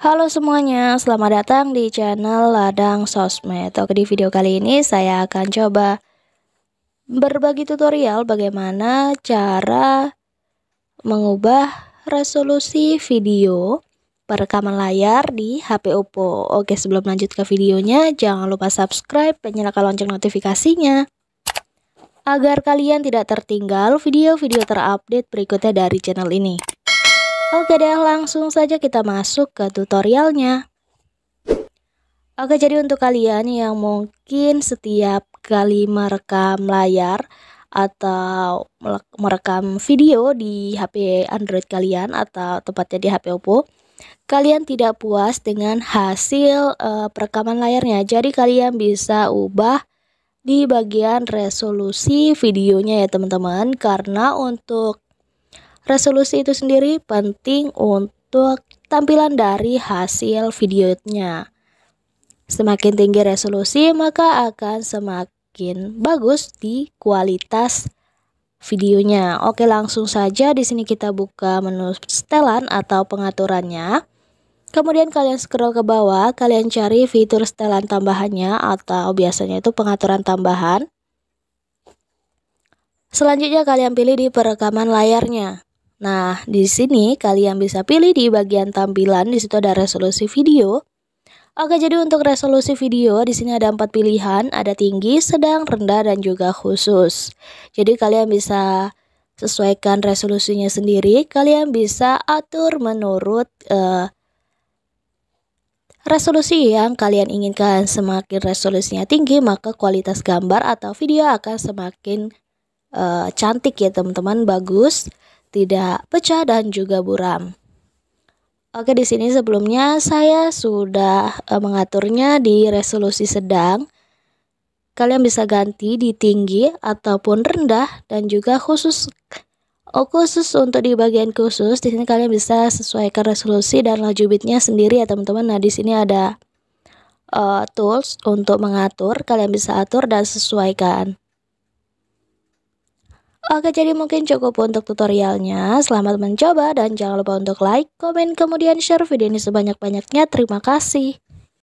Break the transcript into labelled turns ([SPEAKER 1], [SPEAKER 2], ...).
[SPEAKER 1] Halo semuanya, selamat datang di channel Ladang Sosmed. Oke, di video kali ini saya akan coba berbagi tutorial bagaimana cara mengubah resolusi video perekaman layar di HP Oppo. Oke, sebelum lanjut ke videonya, jangan lupa subscribe dan nyalakan lonceng notifikasinya agar kalian tidak tertinggal video-video terupdate berikutnya dari channel ini. Oke deh, langsung saja kita masuk ke tutorialnya. Oke, jadi untuk kalian yang mungkin setiap kali merekam layar atau merekam video di HP Android kalian atau tepatnya di HP Oppo, kalian tidak puas dengan hasil uh, perekaman layarnya. Jadi kalian bisa ubah di bagian resolusi videonya ya teman-teman karena untuk resolusi itu sendiri penting untuk tampilan dari hasil videonya. Semakin tinggi resolusi, maka akan semakin bagus di kualitas videonya. Oke, langsung saja di sini kita buka menu setelan atau pengaturannya. Kemudian kalian scroll ke bawah, kalian cari fitur setelan tambahannya atau biasanya itu pengaturan tambahan. Selanjutnya kalian pilih di perekaman layarnya. Nah, di sini kalian bisa pilih di bagian tampilan, di situ ada resolusi video. Oke, jadi untuk resolusi video di sini ada empat pilihan, ada tinggi, sedang, rendah, dan juga khusus. Jadi kalian bisa sesuaikan resolusinya sendiri. Kalian bisa atur menurut uh, resolusi yang kalian inginkan. Semakin resolusinya tinggi, maka kualitas gambar atau video akan semakin uh, cantik ya teman-teman, bagus tidak pecah dan juga buram. Oke, di sini sebelumnya saya sudah eh, mengaturnya di resolusi sedang. Kalian bisa ganti di tinggi ataupun rendah dan juga khusus oh, khusus untuk di bagian khusus di sini kalian bisa sesuaikan resolusi dan laju bitnya sendiri ya teman-teman. Nah, di sini ada uh, tools untuk mengatur, kalian bisa atur dan sesuaikan. Oke jadi mungkin cukup untuk tutorialnya Selamat mencoba dan jangan lupa untuk like, komen, kemudian share video ini sebanyak-banyaknya Terima kasih